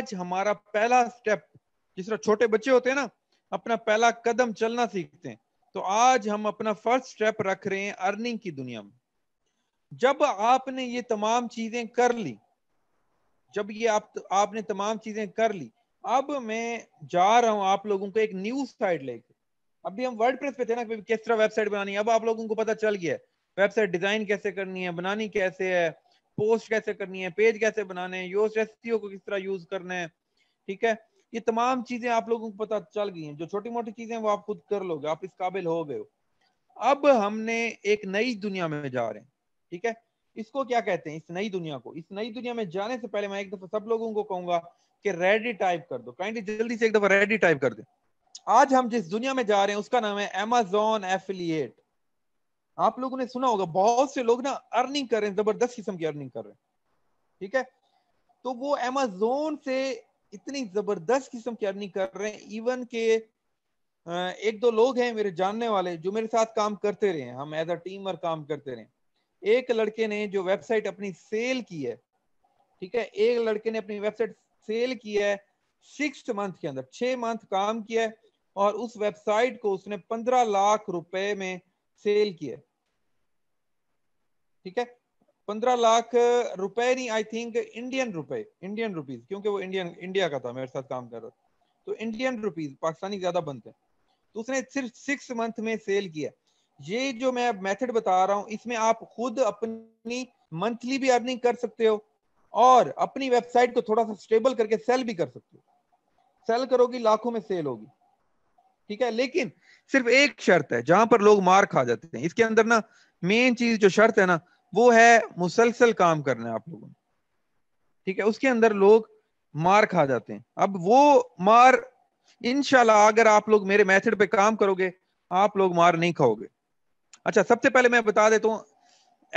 आज हमारा पहला स्टेप जिस तरह छोटे बच्चे होते हैं ना अपना पहला कदम चलना सीखते हैं तो आज हम अपना फर्स्ट स्टेप रख रहे हैं अर्निंग की दुनिया में जब आपने ये तमाम चीजें कर ली जब ये आप आपने तमाम चीजें कर ली अब मैं जा रहा हूं आप लोगों को एक न्यू साइट लेके अभी हम वर्ड पे थे ना कि किस तरह वेबसाइट बनानी है अब आप लोगों को पता चल गया है वेबसाइट डिजाइन कैसे करनी है बनानी कैसे है पोस्ट कैसे करनी है पेज कैसे बनाने हैं यूज को किस तरह यूज करना है ठीक है ये तमाम चीजें आप लोगों को पता चल गई हैं जो छोटी मोटी चीजें वो आप खुद कर लोगे आप इस काबिल हो गए हो अब हमने एक नई दुनिया में जा रहे हैं ठीक है इसको क्या कहते हैं इस नई दुनिया को इस नई दुनिया में जाने से पहले मैं एक दफा सब लोगों को कहूंगा कि रेडी टाइप कर दो काइंडली जल्दी से एक दफा रेडी टाइप कर दे आज हम जिस दुनिया में जा रहे हैं उसका नाम है एमेजोन एफिलियट आप लोगों ने सुना होगा बहुत से लोग ना अर्निंग कर रहे हैं जबरदस्त किस्म की अर्निंग कर रहे हैं ठीक है तो वो एमेजोन से इतनी जबरदस्त किस्म की अर्निंग कर रहे हैं इवन के एक दो लोग हैं मेरे जानने वाले जो मेरे साथ काम करते रहे हैं हम एज अ टीम और काम करते रहे एक लड़के ने जो वेबसाइट अपनी सेल की है ठीक है एक लड़के ने अपनी वेबसाइट सेल की है सिक्स मंथ के अंदर छह मंथ काम किया है और उस वेबसाइट को उसने पंद्रह लाख रुपए में सेल किया ठीक है पंद्रह लाख रुपए नहीं आई थिंक इंडियन रुपए इंडियन रुपीज क्योंकि वो इंडियन इंडिया का था मेरे साथ काम कर रहा तो इंडियन रुपीज पाकिस्तानी ज्यादा बनते हैं तो उसने सिर्फ सिक्स मंथ में सेल किया ये जो मैं मेथड बता रहा हूँ इसमें आप खुद अपनी मंथली भी अर्निंग कर सकते हो और अपनी वेबसाइट को थोड़ा सा स्टेबल करके सेल भी कर सकते हो सेल करोगी लाखों में सेल होगी ठीक है लेकिन सिर्फ एक शर्त है जहां पर लोग मार खा जाते हैं इसके अंदर ना मेन चीज जो शर्त है ना वो है मुसलसल काम करना है आप लोगों ठीक है उसके अंदर लोग मार खा जाते हैं अब वो मार इनशाला अगर आप लोग मेरे मेथड पे काम करोगे आप लोग मार नहीं खाओगे अच्छा सबसे पहले मैं बता देता हूँ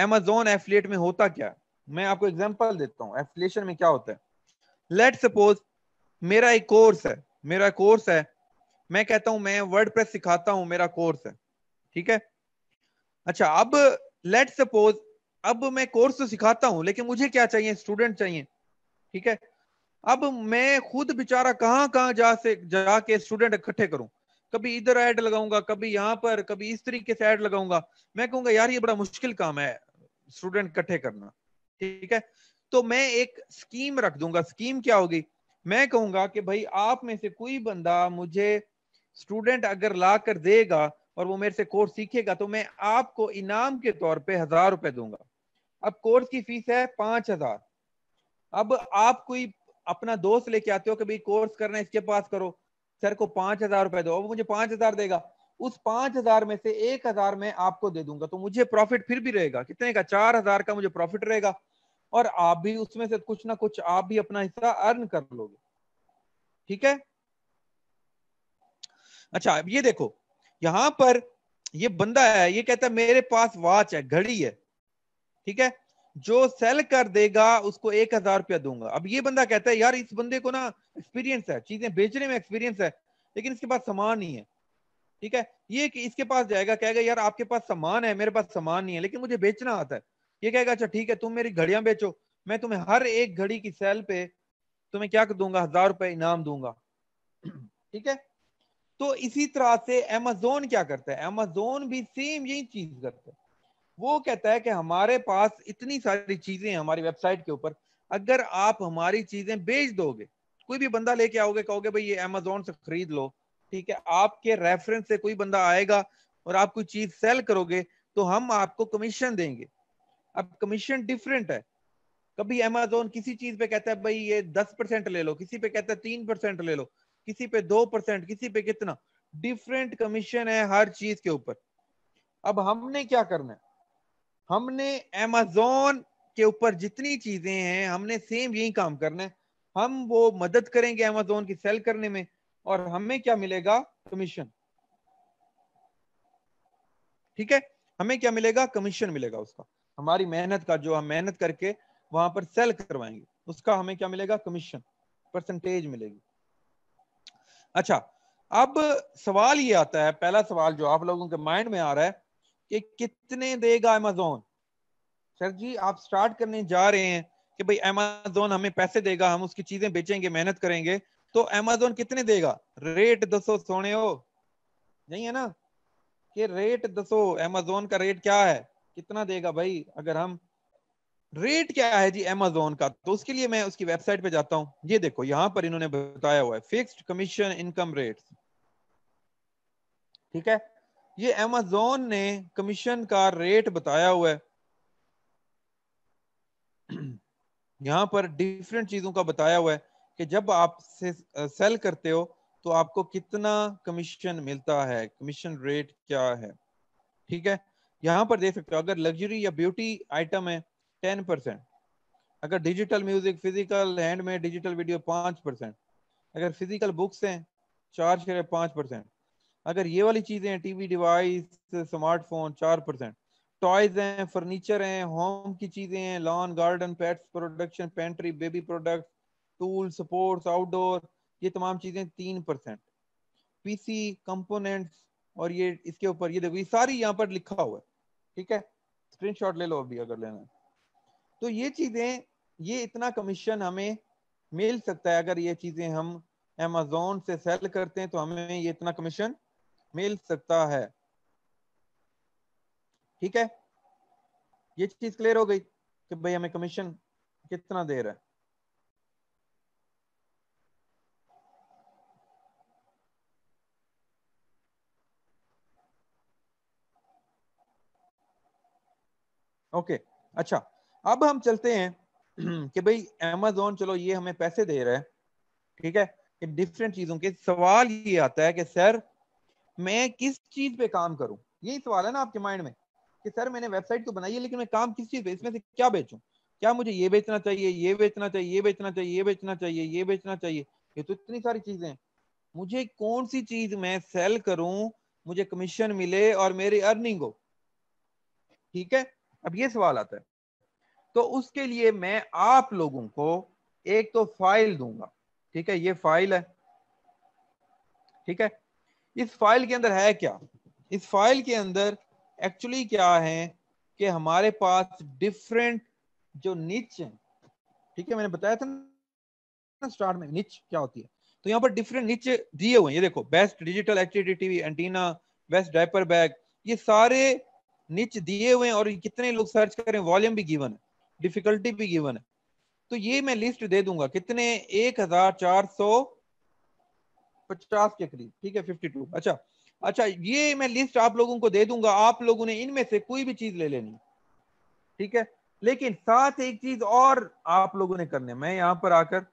एमेजोन एफिलियट में होता क्या मैं आपको एग्जाम्पल देता हूँ एफिलियशन में क्या होता है लेट सपोज मेरा एक कोर्स है मेरा कोर्स है मैं कहता हूं मैं वर्ड सिखाता हूं मेरा कोर्स है ठीक है अच्छा अब लेट सपोज अब मैं कोर्स तो सिखाता हूं लेकिन मुझे क्या चाहिए स्टूडेंट चाहिए ठीक है अब मैं खुद बेचारा कहाँ कहाँ जा से जाके स्टूडेंट इकट्ठे करूं कभी इधर ऐड लगाऊंगा कभी यहाँ पर कभी इस तरीके से ऐड लगाऊंगा मैं कहूंगा यार ये बड़ा मुश्किल काम है स्टूडेंट इकट्ठे करना ठीक है तो मैं एक स्कीम रख दूंगा स्कीम क्या होगी मैं कहूंगा कि भाई आप में से कोई बंदा मुझे स्टूडेंट अगर ला कर देगा और वो मेरे से कोर्स सीखेगा तो मैं आपको इनाम के तौर पे हजार रुपए दूंगा अब कोर्स की फीस है पांच हजार अब आप कोई अपना दोस्त लेके आते हो कि भाई कोर्स करना इसके पास करो सर को पांच हजार रुपए दो वो मुझे पांच हजार देगा उस पांच हजार में से एक हजार में आपको दे दूंगा तो मुझे प्रॉफिट फिर भी रहेगा कितने का चार हजार का मुझे प्रॉफिट रहेगा और आप भी उसमें से कुछ ना कुछ आप भी अपना हिस्सा अर्न कर लोगे ठीक है अच्छा अब ये देखो यहां पर ये बंदा है ये कहता है मेरे पास वॉच है घड़ी है ठीक है जो सेल कर देगा उसको एक हजार रुपया दूंगा अब ये बंदा कहता है यार इस बंदे को ना एक्सपीरियंस है चीजें बेचने में एक्सपीरियंस है लेकिन इसके पास सामान नहीं है ठीक है ये कि इसके पास जाएगा कहेगा यार आपके पास सामान है मेरे पास सामान नहीं है लेकिन मुझे बेचना आता है ये कहेगा अच्छा ठीक है तुम मेरी घड़ियां बेचो मैं तुम्हें हर एक घड़ी की सेल पे तुम्हें क्या दूंगा हजार रुपये इनाम दूंगा ठीक है तो इसी तरह से अमेजोन क्या करता है अमेजोन भी सेम यही चीज करता है वो कहता है कि हमारे पास इतनी सारी चीजें हैं हमारी वेबसाइट के ऊपर अगर आप हमारी चीजें बेच दोगे कोई भी बंदा लेके आओगे कहोगे भाई ये अमेजोन से खरीद लो ठीक है आपके रेफरेंस से कोई बंदा आएगा और आप कोई चीज सेल करोगे तो हम आपको कमीशन देंगे अब कमीशन डिफरेंट है कभी अमेजोन किसी चीज पे कहता है भाई ये दस परसेंट ले लो किसी पे कहता है तीन परसेंट ले लो किसी पे दो परसेंट किसी पे कितना डिफरेंट कमीशन है हर चीज के ऊपर अब हमने क्या करना है हमने एमेजोन के ऊपर जितनी चीजें हैं हमने सेम यही काम करना है हम वो मदद करेंगे अमेजोन की सेल करने में और हमें क्या मिलेगा कमीशन ठीक है हमें क्या मिलेगा कमीशन मिलेगा उसका हमारी मेहनत का जो हम मेहनत करके वहां पर सेल करवाएंगे उसका हमें क्या मिलेगा कमीशन परसेंटेज मिलेगी अच्छा अब सवाल ये आता है पहला सवाल जो आप लोगों के माइंड में आ रहा है कि कितने देगा अमेजोन सर जी आप स्टार्ट करने जा रहे हैं कि भाई अमेजोन हमें पैसे देगा हम उसकी चीजें बेचेंगे मेहनत करेंगे तो अमेजोन कितने देगा रेट दसो सोने हो नहीं है ना कि रेट दसो अमेजोन का रेट क्या है कितना देगा भाई अगर हम रेट क्या है जी एमेजोन का तो उसके लिए मैं उसकी वेबसाइट पे जाता हूँ ये देखो यहाँ पर इन्होंने बताया हुआ है फिक्स्ड कमीशन इनकम रेट ठीक है ये एमेजोन ने कमीशन का रेट बताया हुआ है यहाँ पर डिफरेंट चीजों का बताया हुआ है कि जब आप से सेल करते हो तो आपको कितना कमीशन मिलता है कमीशन रेट क्या है ठीक है यहाँ पर देख सकते हो अगर लग्जरी या ब्यूटी आइटम है टेन परसेंट अगर डिजिटल म्यूजिक फिजिकल हैंड में डिजिटल वीडियो पाँच परसेंट अगर फिजिकल बुक्स हैं चार्ज करें पाँच परसेंट अगर ये वाली चीज़ें टीवी डिवाइस स्मार्टफोन चार परसेंट टॉयज हैं फर्नीचर हैं होम की चीज़ें हैं lawn garden pets production pantry baby product tool sports outdoor ये तमाम चीज़ें तीन परसेंट पी और ये इसके ऊपर ये देखो ये सारी यहाँ पर लिखा हुआ है ठीक है स्क्रीनशॉट ले लो अभी अगर लेना है तो ये चीज़ें ये इतना कमीशन हमें मिल सकता है अगर ये चीज़ें हम एमेजोन से सेल करते हैं तो हमें ये इतना कमीशन मिल सकता है ठीक है ये चीज़ क्लियर हो गई कि भाई हमें कमीशन कितना दे रहा है ओके okay, अच्छा अब हम चलते हैं कि भाई अमेजोन चलो ये हमें पैसे दे रहा है ठीक है कि डिफरेंट चीजों के सवाल ये आता है कि सर मैं किस चीज पे काम करूं यही सवाल है ना आपके माइंड में कि सर मैंने वेबसाइट तो बनाई है लेकिन मैं काम किस चीज पे इसमें से क्या बेचू क्या मुझे ये बेचना चाहिए ये बेचना चाहिए ये बेचना चाहिए ये बेचना चाहिए ये बेचना चाहिए ये तो इतनी सारी चीजें हैं मुझे कौन सी चीज मैं सेल करूं मुझे कमीशन मिले और मेरी अर्निंग हो ठीक है अब ये सवाल आता है तो उसके लिए मैं आप लोगों को एक तो फाइल दूंगा ठीक है ये फाइल है ठीक है इस फाइल के अंदर है क्या इस फाइल के अंदर एक्चुअली क्या है कि हमारे पास डिफरेंट जो निच है ठीक है मैंने बताया था ना स्टार्ट में निच क्या होती है तो यहाँ पर डिफरेंट निच दिए हुए हैं ये देखो best digital HD TV antenna best diaper bag ये सारे निच दिए हुए हैं और कितने लोग सर्च कर रहे हैं वॉल्यूम भी गिवन है डिफिकल्टी भी गिवन है तो ये मैं लिस्ट दे दूंगा कितने एक हजार चार सौ पचास के करीब ठीक है फिफ्टी टू अच्छा अच्छा ये मैं लिस्ट आप लोगों को दे दूंगा आप लोगों ने इनमें से कोई भी चीज ले लेनी ठीक है लेकिन साथ एक चीज और आप लोगों ने करने मैं यहां पर आकर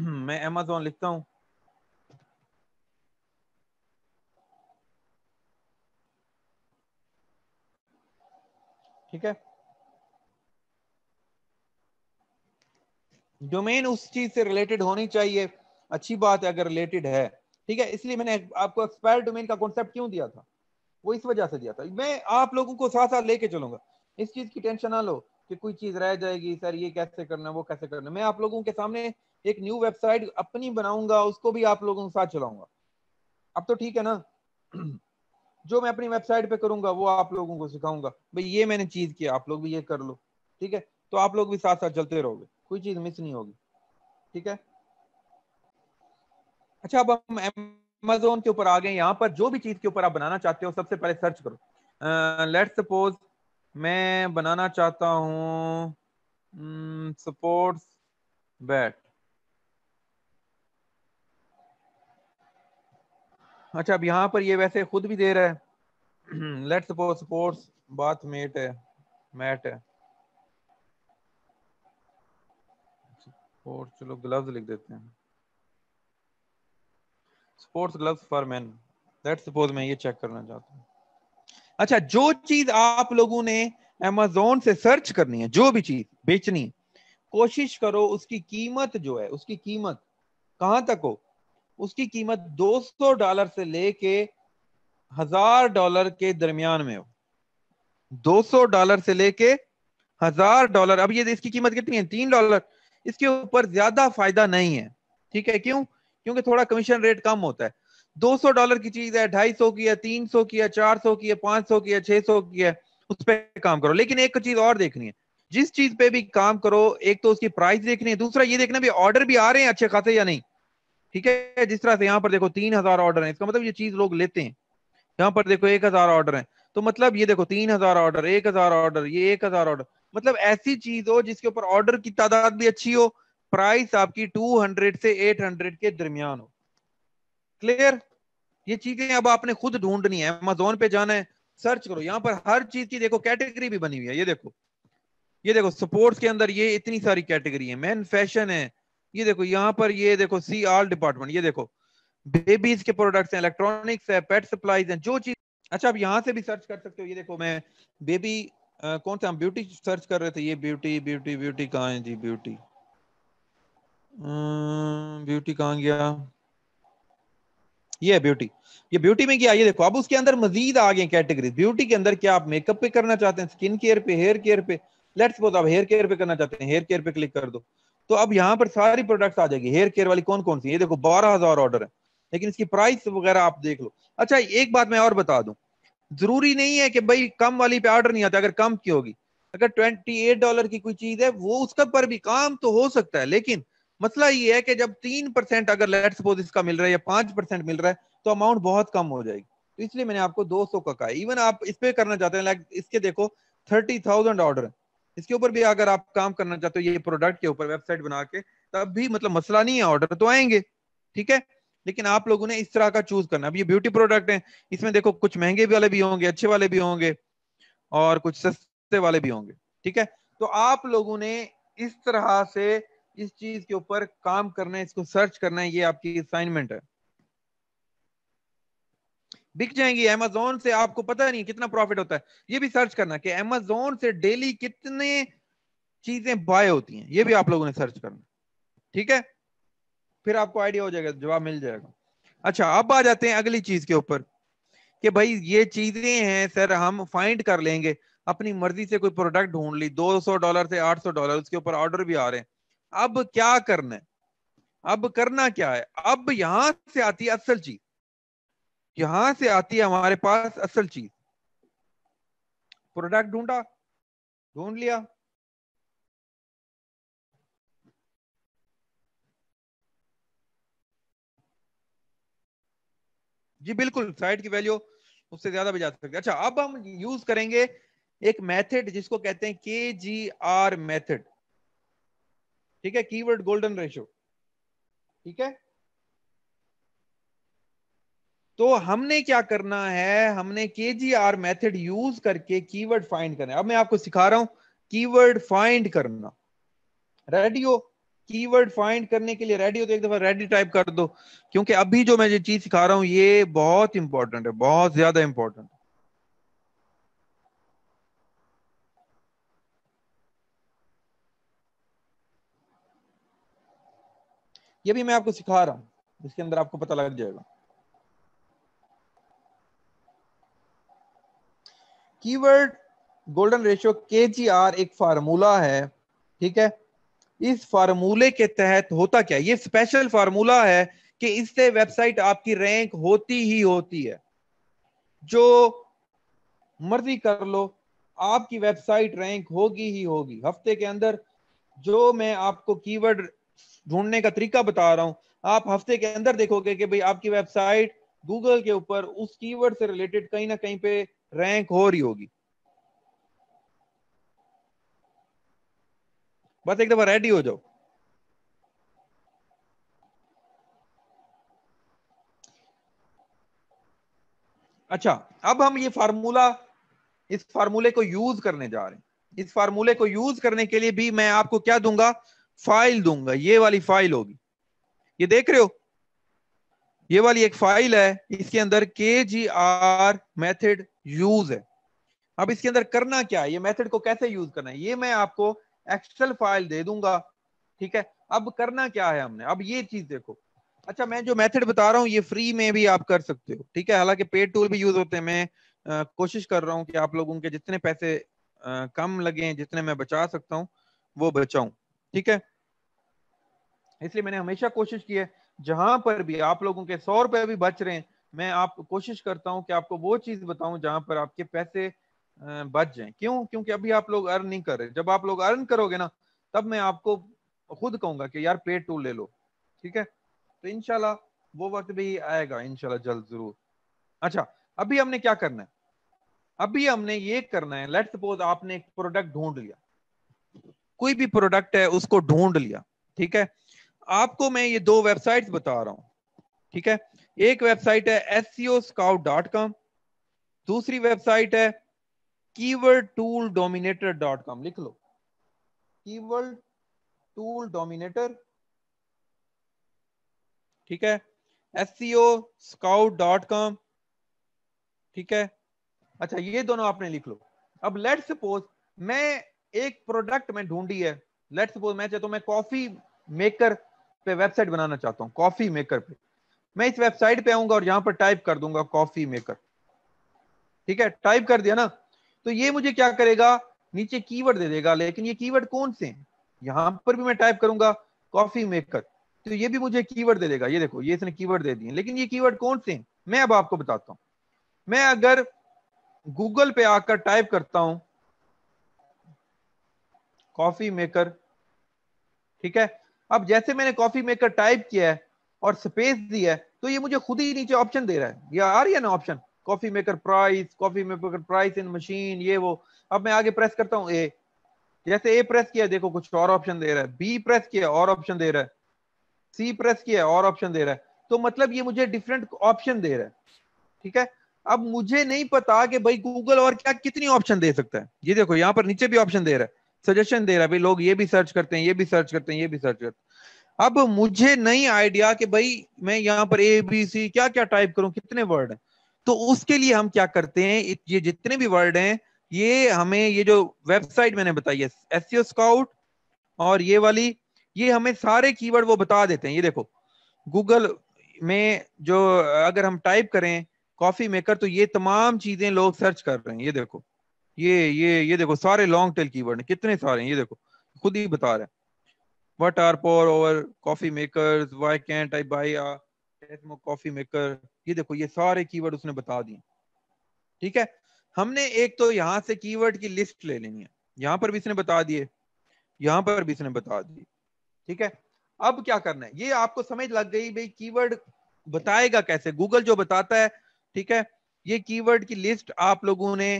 मैं अमेजोन लिखता हूं ठीक है डोमेन उस चीज से रिलेटेड होनी चाहिए अच्छी बात है अगर रिलेटेड है ठीक है इसलिए मैंने आपको एक्सपायर डोमेन का कॉन्सेप्ट क्यों दिया था वो इस वजह से दिया था मैं आप लोगों को साथ साथ लेके चलूंगा इस चीज की टेंशन ना लो कि कोई चीज रह जाएगी सर ये कैसे करना वो कैसे करना मैं आप लोगों के सामने एक न्यू वेबसाइट अपनी बनाऊंगा उसको भी आप लोगों के साथ चलाऊंगा अब तो ठीक है ना जो मैं अपनी वेबसाइट पे करूंगा वो आप लोगों को सिखाऊंगा भाई ये मैंने चीज किया आप लोग भी ये कर लो ठीक है तो आप लोग भी साथ साथ चलते रहोगे कोई चीज मिस नहीं होगी ठीक है अच्छा अब हम अमेजोन के ऊपर आ गए यहाँ पर जो भी चीज के ऊपर आप बनाना चाहते हो सबसे पहले सर्च करो लेट uh, सपोज मैं बनाना चाहता हूँ स्पोर्ट्स हम्म, बैट अच्छा अब यहाँ पर ये वैसे खुद भी दे रहा है let suppose sports bath mat है मैट है और चलो ग्लव्स लिख देते हैं sports gloves for men that suppose मैं ये चेक करना चाहता हूँ अच्छा जो चीज आप लोगों ने अमेजोन से सर्च करनी है जो भी चीज बेचनी कोशिश करो उसकी कीमत जो है उसकी कीमत कहां तक हो उसकी कीमत 200 डॉलर से लेके हजार डॉलर के दरमियान में हो 200 डॉलर से लेके हजार डॉलर अब ये इसकी कीमत कितनी है तीन डॉलर इसके ऊपर ज्यादा फायदा नहीं है ठीक है क्यों क्योंकि थोड़ा कमीशन रेट कम होता है 200 डॉलर की चीज है सौ की है 300 की है 400 की है 500 की है 600 की है उस पर काम करो लेकिन एक चीज और देखनी है जिस चीज पे भी काम करो एक तो उसकी प्राइस देखनी है दूसरा ये देखना भी ऑर्डर भी आ रहे हैं अच्छे खासे या नहीं ठीक है जिस तरह से यहाँ पर देखो तीन हजार ऑर्डर है इसका मतलब ये चीज लोग लेते हैं यहाँ पर देखो एक हजार ऑर्डर है तो मतलब ये देखो तीन हजार ऑर्डर एक हजार ऑर्डर ये एक हजार ऑर्डर मतलब ऐसी चीज हो जिसके ऊपर ऑर्डर की तादाद भी अच्छी हो प्राइस आपकी 200 से 800 के दरमियान हो क्लियर ये चीजें अब आपने खुद ढूंढनी है अमेजोन पे जाना है सर्च करो यहाँ पर हर चीज की देखो कैटेगरी भी बनी हुई है ये देखो ये देखो स्पोर्ट्स के अंदर ये इतनी सारी कैटेगरी है मैन फैशन है ये देखो यहाँ पर ये देखो सी आल डिपार्टमेंट ये देखो बेबीज के प्रोडक्ट्स हैं इलेक्ट्रॉनिक्स है पेट सप्लाईज हैं जो चीज अच्छा आप यहाँ से भी सर्च कर सकते हो ये देखो मैं बेबी कौन थे हम ब्यूटी सर्च कर रहे थे ये ब्यूटी ब्यूटी ब्यूटी कहाँ है जी ब्यूटी ब्यूटी कहाँ गया ये ब्यूटी ये ब्यूटी में क्या ये देखो अब उसके अंदर मजीद आ गए कैटेगरी ब्यूटी के अंदर क्या आप मेकअप पे करना चाहते हैं स्किन केयर पे हेयर केयर पे लेट्स सपोज आप हेयर केयर पे करना चाहते हैं हेयर केयर पे क्लिक कर दो तो अब यहाँ पर सारी प्रोडक्ट्स आ जाएगी हेयर केयर वाली कौन कौन सी ये देखो बारह हजार ऑर्डर है लेकिन इसकी प्राइस वगैरह आप देख लो अच्छा एक बात मैं और बता दूं जरूरी नहीं है कि भाई कम वाली पे ऑर्डर नहीं आता अगर कम की होगी अगर ट्वेंटी एट डॉलर की कोई चीज है वो उसका पर भी काम तो हो सकता है लेकिन मसला ये है कि जब तीन परसेंट अगर लेट सपोज इसका मिल रहा है या पांच परसेंट मिल रहा है तो अमाउंट बहुत कम हो जाएगी तो इसलिए मैंने आपको दो सौ का कहा इवन आप इस पे करना चाहते हैं लाइक इसके देखो थर्टी थाउजेंड ऑर्डर इसके ऊपर भी अगर आप काम करना चाहते हो ये प्रोडक्ट के ऊपर वेबसाइट बना के तब भी मतलब मसला नहीं है ऑर्डर तो आएंगे ठीक है लेकिन आप लोगों ने इस तरह का चूज करना अब ये ब्यूटी प्रोडक्ट है इसमें देखो कुछ महंगे वाले भी होंगे अच्छे वाले भी होंगे और कुछ सस्ते वाले भी होंगे ठीक है तो आप लोगों ने इस तरह से इस चीज के ऊपर काम करना है इसको सर्च करना है ये आपकी असाइनमेंट है बिक जाएंगी अमेजोन से आपको पता नहीं कितना प्रॉफिट होता है ये भी सर्च करना कि अमेजोन से डेली कितने चीजें बाय होती हैं ये भी आप लोगों ने सर्च करना ठीक है फिर आपको आइडिया हो जाएगा जवाब मिल जाएगा अच्छा अब आ जाते हैं अगली चीज के ऊपर कि भाई ये चीजें हैं सर हम फाइंड कर लेंगे अपनी मर्जी से कोई प्रोडक्ट ढूंढ ली 200 डॉलर से 800 डॉलर उसके ऊपर ऑर्डर भी आ रहे हैं अब क्या करना है अब करना क्या है अब यहां से आती है असल चीज यहां से आती है हमारे पास असल चीज प्रोडक्ट ढूंढा ढूंढ लिया जी बिल्कुल साइड की वैल्यू उससे ज्यादा भी जा है अच्छा अब हम यूज करेंगे एक मेथड जिसको कहते हैं के जी आर मैथड ठीक है कीवर्ड गोल्डन रेशो ठीक है तो हमने क्या करना है हमने K G R method use करके कीवर्ड फाइंड करना है अब मैं आपको सिखा रहा हूं कीवर्ड फाइंड करना रेडियो कीवर्ड फाइंड करने के लिए रेडी हो तो एक दफा रेडी टाइप कर दो क्योंकि अभी जो मैं ये चीज सिखा रहा हूं ये बहुत इंपॉर्टेंट है बहुत ज्यादा इंपॉर्टेंट ये भी मैं आपको सिखा रहा हूं इसके अंदर आपको पता लग जाएगा कीवर्ड गोल्डन रेशियो के जी आर एक फार्मूला है ठीक है इस फार्मूले के तहत होता क्या ये स्पेशल फार्मूला है कि इससे वेबसाइट आपकी रैंक होती ही होती है जो मर्जी कर लो आपकी वेबसाइट रैंक होगी ही होगी हफ्ते के अंदर जो मैं आपको कीवर्ड ढूंढने का तरीका बता रहा हूं आप हफ्ते के अंदर देखोगे कि भाई आपकी वेबसाइट गूगल के ऊपर उस कीवर्ड से रिलेटेड कहीं ना कहीं पे रैंक हो रही होगी बस एक दफा रेडी हो जाओ अच्छा अब हम ये फार्मूला इस फार्मूले को यूज करने जा रहे हैं इस फार्मूले को यूज करने के लिए भी मैं आपको क्या दूंगा फाइल दूंगा ये वाली फाइल होगी ये देख रहे हो ये वाली एक फाइल है इसके अंदर के जी आर मैथड यूज है अब इसके अंदर करना क्या है ये मेथड को कैसे यूज करना है ये मैं आपको एक्सेल फाइल दे दूंगा ठीक है अब करना क्या है हमने अब ये चीज देखो अच्छा मैं जो मेथड बता रहा हूँ ये फ्री में भी आप कर सकते हो ठीक है हालांकि पेड टूल भी यूज होते हैं मैं आ, कोशिश कर रहा हूँ कि आप लोगों के जितने पैसे आ, कम लगे जितने मैं बचा सकता हूँ वो बचाऊ ठीक है इसलिए मैंने हमेशा कोशिश की है जहां पर भी आप लोगों के सौ रुपए भी बच रहे हैं मैं आप कोशिश करता हूँ कि आपको वो चीज बताऊं जहां पर आपके पैसे बच जाए क्यों क्योंकि अभी आप लोग अर्न नहीं कर रहे जब आप लोग अर्न करोगे ना तब मैं आपको खुद कहूंगा कि यार पेड टूल ले लो ठीक है तो इनशाला वो वक्त भी आएगा इनशाला जल्द जरूर अच्छा अभी हमने क्या करना है अभी हमने ये करना है लेट सपोज आपने एक प्रोडक्ट ढूंढ लिया कोई भी प्रोडक्ट है उसको ढूंढ लिया ठीक है आपको मैं ये दो वेबसाइट बता रहा हूँ ठीक है एक वेबसाइट है एस दूसरी वेबसाइट है keyword tool dominator dot com लिख लो कीवर्ड टूल डोमिनेटर ठीक है S C O scout dot com ठीक है अच्छा ये दोनों आपने लिख लो अब लेट सपोज मैं एक प्रोडक्ट में ढूंढी है लेट सपोज मैं चाहता हूं मैं कॉफी मेकर पे वेबसाइट बनाना चाहता हूँ कॉफी मेकर पे मैं इस वेबसाइट पे आऊंगा और यहां पर टाइप कर दूंगा कॉफी मेकर ठीक है टाइप कर दिया ना तो ये मुझे क्या करेगा नीचे कीवर्ड दे देगा लेकिन ये कीवर्ड कौन से हैं यहां पर भी मैं टाइप करूंगा कॉफी मेकर तो ये भी मुझे कीवर्ड दे देगा ये देखो ये इसने कीवर्ड दे दिए लेकिन ये कीवर्ड कौन से हैं मैं अब आपको बताता हूं मैं अगर गूगल पे आकर टाइप करता हूं कॉफी मेकर ठीक है अब जैसे मैंने कॉफी मेकर टाइप किया है और स्पेस दिया है तो ये मुझे खुद ही नीचे ऑप्शन दे रहा है ये आ रही है ना option coffee maker price coffee maker price in machine ये वो अब मैं आगे प्रेस करता हूँ ए जैसे ए प्रेस किया देखो कुछ और ऑप्शन दे रहा है बी प्रेस किया और ऑप्शन दे रहा है सी प्रेस किया और ऑप्शन दे रहा है तो मतलब ये मुझे डिफरेंट ऑप्शन दे रहा है ठीक है अब मुझे नहीं पता कि भाई गूगल और क्या कितनी ऑप्शन दे सकता है ये देखो यहाँ पर नीचे भी ऑप्शन दे रहा है सजेशन दे रहा है भाई लोग ये भी सर्च करते हैं ये भी सर्च करते हैं ये भी सर्च करते हैं अब मुझे नहीं आइडिया कि भाई मैं यहाँ पर ए बी सी क्या क्या टाइप करूं कितने वर्ड है तो उसके लिए हम क्या करते हैं ये जितने भी वर्ड हैं ये हमें ये जो वेबसाइट मैंने बताई है एस स्काउट और ये वाली ये हमें सारे कीवर्ड वो बता देते हैं ये देखो गूगल में जो अगर हम टाइप करें कॉफी मेकर तो ये तमाम चीजें लोग सर्च कर रहे हैं ये देखो ये ये ये देखो सारे लॉन्ग टेल कीवर्ड हैं कितने सारे हैं ये देखो खुद ही बता रहे हैं what are pour over coffee maker why can't I buy coffee maker ये देखो ये सारे कीवर्ड उसने बता दिए ठीक है हमने एक तो यहां से कीवर्ड की लिस्ट ले लेनी है यहां पर भी इसने बता दिए यहां पर भी इसने बता दिए ठीक है अब क्या करना है ये आपको समझ लग गई भाई कीवर्ड बताएगा कैसे गूगल जो बताता है ठीक है ये कीवर्ड की लिस्ट आप लोगों ने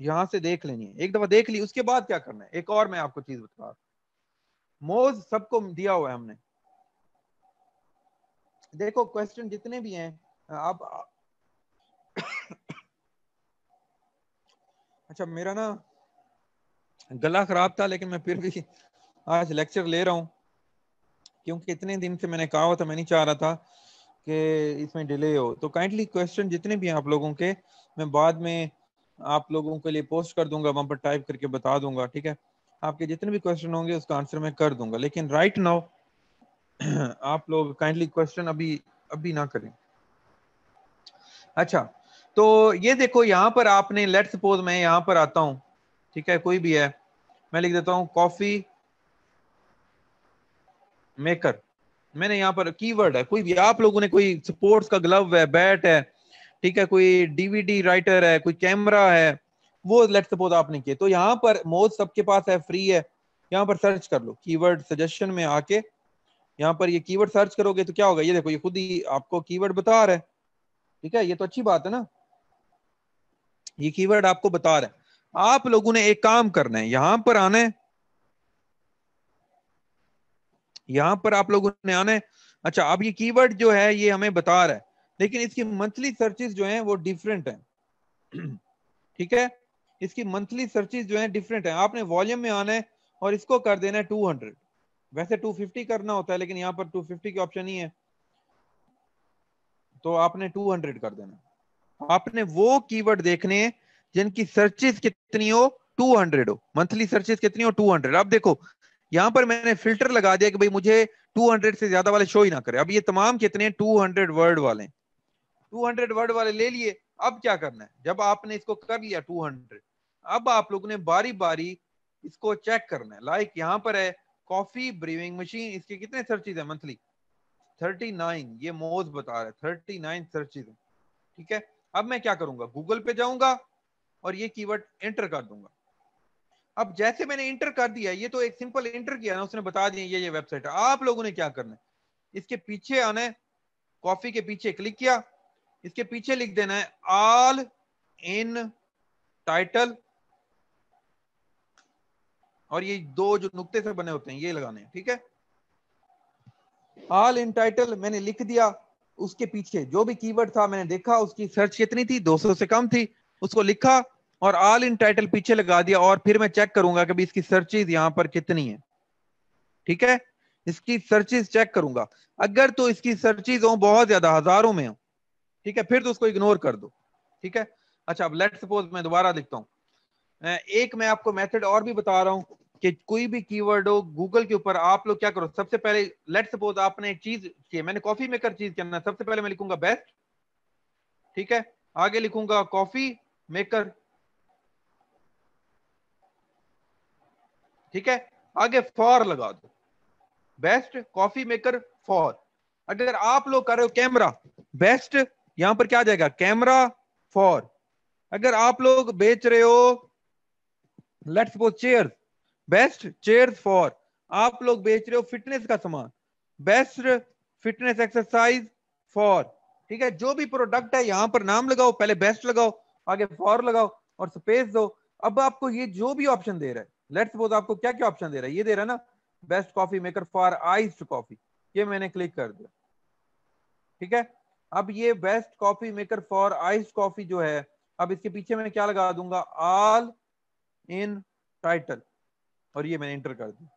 यहां से देख लेनी है एक दफा देख ली उसके बाद क्या करना है एक और मैं आपको चीज बता रहा मोज सबको दिया हुआ है हमने देखो क्वेश्चन जितने भी हैं आप अच्छा मेरा ना गला खराब था लेकिन मैं फिर भी आज लेक्चर ले रहा हूँ क्योंकि इतने दिन से मैंने कहा हुआ था मैं नहीं चाह रहा था कि इसमें डिले हो तो काइंडली क्वेश्चन जितने भी हैं आप लोगों के मैं बाद में आप लोगों के लिए पोस्ट कर दूंगा वहां पर टाइप करके बता दूंगा ठीक है आपके जितने भी क्वेश्चन होंगे उसका आंसर मैं कर दूंगा लेकिन राइट नाउ आप लोग काइंडली क्वेश्चन अभी अभी ना करें अच्छा तो ये देखो यहाँ पर आपने लेट सपोज मैं यहाँ पर आता हूँ ठीक है कोई भी है मैं लिख देता हूँ कॉफी मेकर मैंने यहाँ पर कीवर्ड है कोई भी आप लोगों ने कोई स्पोर्ट्स का ग्लव है बैट है ठीक है कोई डीवीडी राइटर है कोई कैमरा है वो लेट सपोज आपने किए तो यहाँ पर मोज सबके पास है फ्री है यहाँ पर सर्च कर लो कीवर्ड सजेशन में आके यहाँ पर ये कीवर्ड सर्च करोगे तो क्या होगा ये देखो ये खुद ही आपको कीवर्ड बता रहा है ठीक है ये तो अच्छी बात है ना ये कीवर्ड आपको बता रहे आप लोगों ने एक काम करना है यहां पर आने यहां पर आप लोगों ने आने अच्छा अब ये कीवर्ड जो है ये हमें बता रहा है लेकिन इसकी मंथली सर्चिस जो है वो डिफरेंट है ठीक है इसकी मंथली सर्चिस जो है डिफरेंट है आपने वॉल्यूम में आना है और इसको कर देना है 200 वैसे 250 करना होता है लेकिन यहाँ पर 250 की ऑप्शन ही है तो आपने 200 कर देना आपने वो कीवर्ड देखने जिनकी सर्चेस कितनी हो 200 हो मंथली सर्चेस कितनी हो 200 आप देखो यहाँ पर मैंने फिल्टर लगा दिया कि भाई मुझे 200 से ज्यादा वाले शो ही ना करे अब ये तमाम कितने 200 वर्ड वाले 200 वर्ड वाले ले लिए अब क्या करना है जब आपने इसको कर लिया 200 अब आप लोगों ने बारी बारी इसको चेक करना है लाइक यहाँ पर है कॉफी ब्रीविंग मशीन इसके कितने सर्चिज है मंथली थर्टी नाइन ये मोज बता रहा है थर्टी नाइन सर्चिज है ठीक है अब मैं क्या करूंगा गूगल पे जाऊंगा और ये कीवर्ड एंटर कर दूंगा अब जैसे मैंने इंटर कर दिया ये तो एक सिंपल इंटर किया ना उसने बता दिया ये ये वेबसाइट है आप लोगों ने क्या करना है इसके पीछे आना है कॉफी के पीछे क्लिक किया इसके पीछे लिख देना है ऑल इन टाइटल और ये दो जो नुक्ते से बने होते हैं ये लगाने हैं ठीक है ऑल इन टाइटल मैंने लिख दिया उसके पीछे जो भी कीवर्ड था मैंने देखा उसकी सर्च कितनी थी 200 से कम थी उसको लिखा और ऑल इन टाइटल पीछे लगा दिया और फिर मैं चेक करूंगा कि इसकी सर्चेज यहां पर कितनी है ठीक है इसकी सर्चेज चेक करूंगा अगर तो इसकी सर्चेज हो बहुत ज्यादा हजारों में हो ठीक है फिर तो उसको इग्नोर कर दो ठीक है अच्छा अब लेट सपोज मैं दोबारा लिखता हूँ एक मैं आपको मेथड और भी बता रहा हूँ कि कोई भी कीवर्ड हो गूगल के ऊपर आप लोग क्या करो सबसे पहले लेट सपोज आपने एक चीज किए मैंने कॉफी मेकर चीज करना सबसे पहले मैं लिखूंगा बेस्ट ठीक है आगे लिखूंगा कॉफी मेकर ठीक है आगे फॉर लगा दो बेस्ट कॉफी मेकर फॉर अगर आप लोग कर रहे हो कैमरा बेस्ट यहां पर क्या आ जाएगा कैमरा फॉर अगर आप लोग बेच रहे हो let suppose chair best chair for आप लोग बेच रहे हो फिटनेस का सामान बेस्ट फिटनेस एक्सरसाइज फॉर ठीक है जो भी प्रोडक्ट है यहाँ पर नाम लगाओ पहले बेस्ट लगाओ आगे फॉर लगाओ और स्पेस दो अब आपको ये जो भी ऑप्शन दे रहा है लेट्स सपोज आपको क्या क्या ऑप्शन दे रहा है ये दे रहा है ना best coffee maker for iced coffee ये मैंने क्लिक कर दिया ठीक है अब ये best coffee maker for iced coffee जो है अब इसके पीछे मैं क्या लगा दूंगा ऑल इन टाइटल और ये मैंने इंटर कर दी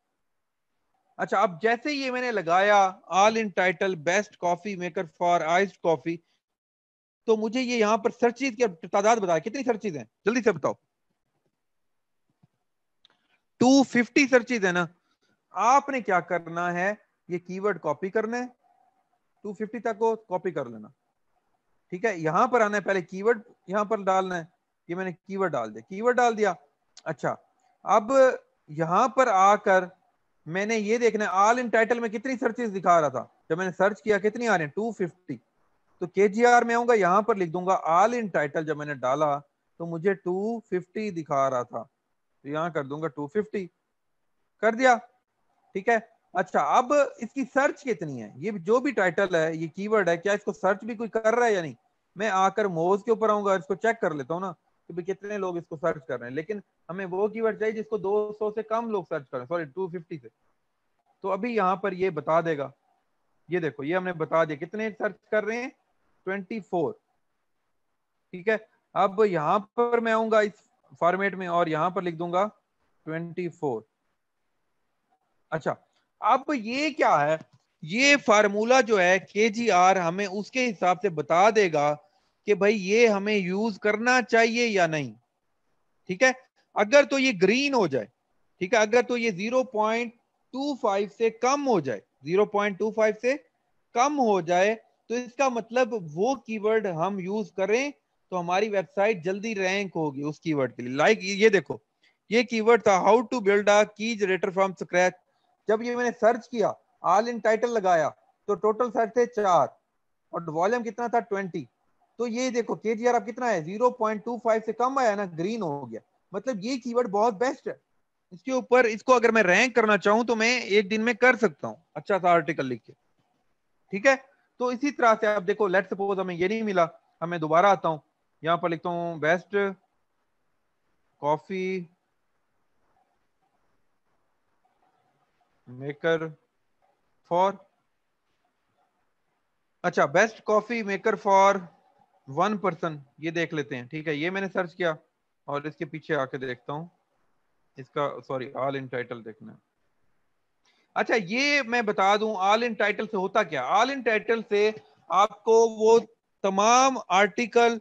अच्छा अब जैसे ये मैंने लगाया all in title best coffee maker for iced coffee तो मुझे ये यहाँ पर सर्चिज की तादाद बताया कितनी सर्चिज हैं जल्दी से बताओ 250 फिफ्टी सर्चिज है ना आपने क्या करना है ये कीवर्ड कॉपी करने 250 तक को कॉपी कर लेना ठीक है यहां पर आना है पहले कीवर्ड यहां पर डालना है ये मैंने कीवर्ड डाल दिया कीवर्ड डाल दिया अच्छा अब यहां पर आकर मैंने ये देखना ऑल इन टाइटल में कितनी सर्चेस दिखा रहा था जब मैंने सर्च किया कितनी आ रही टू फिफ्टी तो के जी आर में आऊंगा यहाँ पर लिख दूंगा ऑल इन टाइटल जब मैंने डाला तो मुझे टू फिफ्टी दिखा रहा था तो यहाँ कर दूंगा टू फिफ्टी कर दिया ठीक है अच्छा अब इसकी सर्च कितनी है ये जो भी टाइटल है ये कीवर्ड है क्या इसको सर्च भी कोई कर रहा है या नहीं मैं आकर मोज के ऊपर आऊंगा इसको चेक कर लेता हूँ ना कि कितने लोग इसको सर्च कर रहे हैं लेकिन हमें वो कीवर्ड चाहिए जिसको 200 से कम लोग सर्च कर रहे हैं सॉरी 250 से तो अभी यहाँ पर ये बता देगा ये देखो ये हमने बता दिया कितने सर्च कर रहे हैं ट्वेंटी फोर ठीक है अब यहाँ पर मैं आऊंगा इस फॉर्मेट में और यहाँ पर लिख दूंगा ट्वेंटी फोर अच्छा अब ये क्या है ये फार्मूला जो है के हमें उसके हिसाब से बता देगा कि भाई ये हमें यूज करना चाहिए या नहीं ठीक है अगर तो ये ग्रीन हो जाए ठीक है अगर तो ये 0.25 से कम हो जाए 0.25 से कम हो जाए तो इसका मतलब वो कीवर्ड हम यूज करें तो हमारी वेबसाइट जल्दी रैंक होगी उस कीवर्ड के लिए लाइक ये देखो ये कीवर्ड था हाउ टू बिल्ड अ की जनरेटर फ्रॉम स्क्रैच जब ये मैंने सर्च किया ऑल इन टाइटल लगाया तो टोटल सर्च थे चार और वॉल्यूम कितना था ट्वेंटी तो ये देखो के जी आर कितना है फाइव से कम आया ना ग्रीन हो गया मतलब ये कीवर्ड बहुत बेस्ट है इसके ऊपर इसको अगर मैं रैंक करना चाहूं तो मैं एक दिन में कर सकता हूं अच्छा सा आर्टिकल लिख के ठीक है तो इसी तरह से आप देखो लेट सपोज हमें ये नहीं मिला हमें दोबारा आता हूं यहाँ पर लिखता हूँ बेस्ट कॉफी मेकर फॉर अच्छा best coffee maker for one person ये देख लेते हैं ठीक है ये मैंने सर्च किया और इसके पीछे आके देखता हूँ इसका सॉरी ऑल इन टाइटल देखना अच्छा ये मैं बता दूं ऑल इन टाइटल से होता क्या ऑल इन टाइटल से आपको वो तमाम आर्टिकल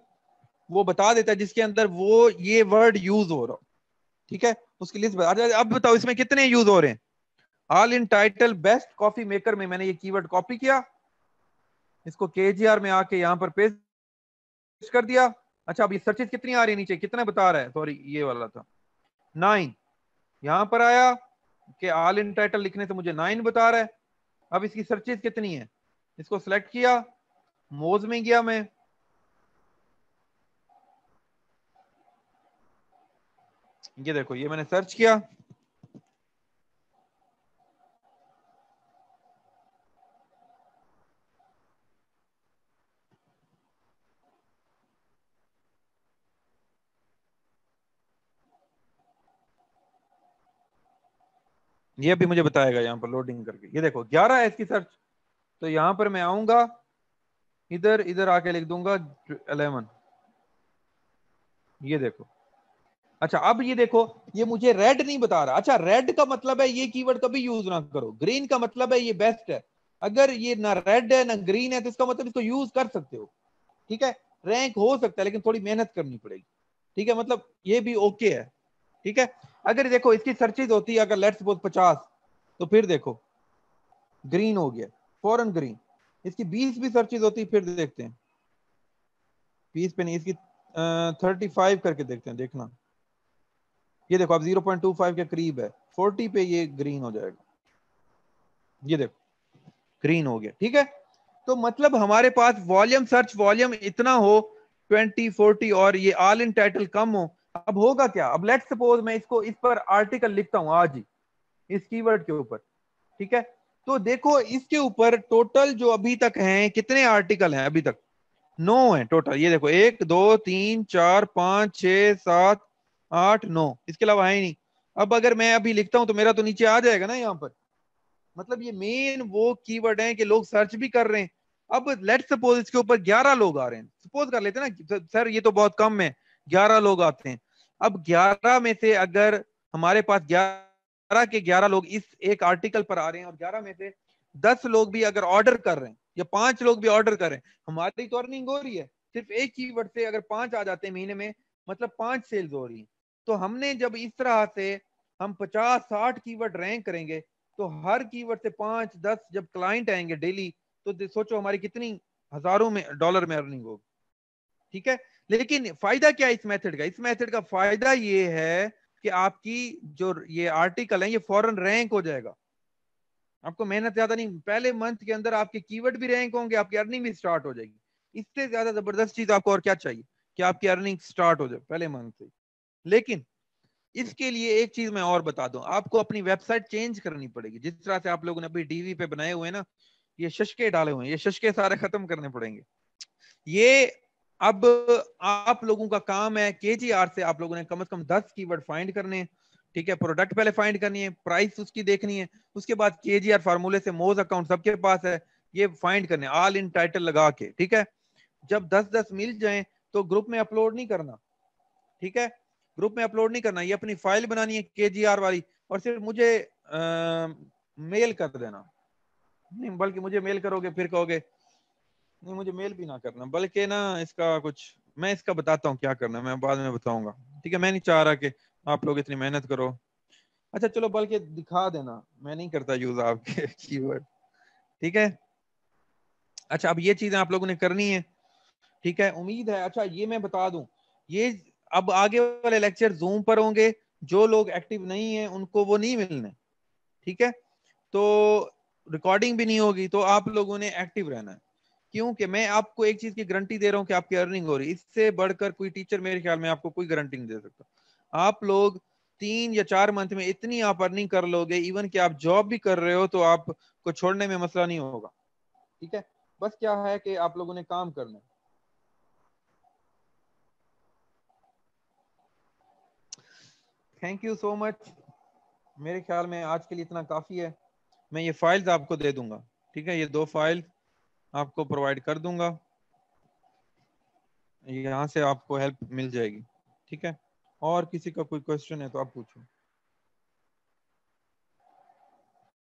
वो बता देता है जिसके अंदर वो ये वर्ड यूज हो रहा ठीक है उसकी लिस्ट बता अच्छा, अब बताओ इसमें कितने यूज हो रहे हैं all in title best coffee maker में मैंने ये कीवर्ड कॉपी किया इसको के में आके यहाँ पर पेस्ट कर दिया अच्छा अब ये सर्चेज कितनी आ रही नीचे कितने बता रहा है सॉरी ये वाला था नाइन यहां पर आया कि ऑल इन टाइटल लिखने से मुझे नाइन बता रहा है अब इसकी सर्चेज कितनी है इसको सिलेक्ट किया मोज में गया मैं ये देखो ये मैंने सर्च किया ये भी मुझे बताएगा यहाँ पर लोडिंग करके ये देखो ग्यारह है की सर्च तो यहाँ पर मैं आऊंगा इधर इधर आके लिख दूंगा अलेवन ये देखो अच्छा अब ये देखो ये मुझे रेड नहीं बता रहा अच्छा रेड का मतलब है ये कीवर्ड कभी यूज ना करो ग्रीन का मतलब है ये बेस्ट है अगर ये ना रेड है ना ग्रीन है तो इसका मतलब इसको यूज कर सकते हो ठीक है रैंक हो सकता है लेकिन थोड़ी मेहनत करनी पड़ेगी ठीक है मतलब ये भी ओके है ठीक है अगर देखो इसकी सर्चिज होती है अगर लेट्स सपोज पचास तो फिर देखो ग्रीन हो गया फॉरन ग्रीन इसकी बीस भी सर्चिज होती फिर देखते हैं बीस पे नहीं इसकी थर्टी फाइव करके देखते हैं देखना ये देखो अब जीरो पॉइंट टू फाइव के करीब है फोर्टी पे ये ग्रीन हो जाएगा ये देखो ग्रीन हो गया ठीक है तो मतलब हमारे पास वॉल्यूम सर्च वॉल्यूम इतना हो ट्वेंटी फोर्टी और ये ऑल इन टाइटल कम हो अब होगा क्या अब लेट सपोज मैं इसको इस पर आर्टिकल लिखता हूँ आज ही इस कीवर्ड के ऊपर ठीक है तो देखो इसके ऊपर टोटल जो अभी तक हैं कितने आर्टिकल हैं अभी तक नौ है टोटल ये देखो एक दो तीन चार पांच छ सात आठ नौ इसके अलावा है ही नहीं अब अगर मैं अभी लिखता हूँ तो मेरा तो नीचे आ जाएगा ना यहाँ पर मतलब ये मेन वो कीवर्ड हैं कि लोग सर्च भी कर रहे हैं अब लेट सपोज इसके ऊपर ग्यारह लोग आ रहे हैं सपोज कर लेते हैं ना सर ये तो बहुत कम है ग्यारह लोग आते हैं अब 11 में से अगर हमारे पास 11 के 11 लोग इस एक आर्टिकल पर आ रहे हैं और 11 में से 10 लोग भी अगर ऑर्डर कर रहे हैं या पांच लोग भी ऑर्डर कर रहे हैं हमारी तो अर्निंग हो रही है सिर्फ एक की वर्ड से अगर पांच आ जाते हैं महीने में मतलब पांच सेल्स हो रही है तो हमने जब इस तरह से हम 50 60 कीवर्ड रैंक करेंगे तो हर कीवर्ड से पांच दस जब क्लाइंट आएंगे डेली तो सोचो हमारी कितनी हजारों में डॉलर में अर्निंग होगी ठीक है लेकिन फायदा क्या है इस मेथड का इस मेथड का फायदा ये है कि आपकी जो ये आर्टिकल है ये फॉरन रैंक हो जाएगा आपको मेहनत ज्यादा नहीं पहले मंथ के अंदर आपके कीवर्ड भी रैंक होंगे आपकी अर्निंग भी स्टार्ट हो जाएगी इससे ज्यादा जबरदस्त चीज आपको और क्या चाहिए कि आपकी अर्निंग स्टार्ट हो जाए पहले मंथ से लेकिन इसके लिए एक चीज मैं और बता दूं आपको अपनी वेबसाइट चेंज करनी पड़ेगी जिस तरह से आप लोगों ने अभी डीवी पे बनाए हुए ना ये शशके डाले हुए हैं ये शशके सारे खत्म करने पड़ेंगे ये अब आप लोगों का काम है के से आप लोगों ने कम से कम दस की वर्ड फाइंड करने हैं ठीक है प्रोडक्ट पहले फाइंड करनी है प्राइस उसकी देखनी है उसके बाद के जी आर फार्मूले से मोज अकाउंट सबके पास है ये फाइंड करने ऑल इन टाइटल लगा के ठीक है जब दस दस मिल जाए तो ग्रुप में अपलोड नहीं करना ठीक है ग्रुप में अपलोड नहीं करना ये अपनी फाइल बनानी है के जी आर वाली और सिर्फ मुझे आ, मेल कर देना नहीं बल्कि मुझे मेल करोगे फिर कहोगे नहीं मुझे मेल भी ना करना बल्कि ना इसका कुछ मैं इसका बताता हूँ क्या करना मैं बाद में बताऊंगा ठीक है मैं नहीं चाह रहा कि आप लोग इतनी मेहनत करो अच्छा चलो बल्कि दिखा देना मैं नहीं करता यूज आपके कीवर्ड ठीक है अच्छा अब ये चीजें आप लोगों ने करनी है ठीक है उम्मीद है अच्छा ये मैं बता दू ये अब आगे वाले लेक्चर जूम पर होंगे जो लोग एक्टिव नहीं है उनको वो नहीं मिलने ठीक है तो रिकॉर्डिंग भी नहीं होगी तो आप लोगों ने एक्टिव रहना है क्योंकि मैं आपको एक चीज की गारंटी दे रहा हूँ कि आपकी अर्निंग हो रही है इससे बढ़कर कोई टीचर मेरे ख्याल में आपको कोई गारंटी नहीं दे सकता आप लोग तीन या चार मंथ में इतनी आप अर्निंग कर लोगे इवन कि आप जॉब भी कर रहे हो तो आपको छोड़ने में मसला नहीं होगा ठीक है बस क्या है कि आप लोगों ने काम करना है थैंक यू सो मच मेरे ख्याल में आज के लिए इतना काफ़ी है मैं ये फाइल्स आपको दे दूंगा ठीक है ये दो फाइल्स आपको प्रोवाइड कर दूंगा यहाँ से आपको हेल्प मिल जाएगी ठीक है और किसी का कोई क्वेश्चन है तो आप पूछो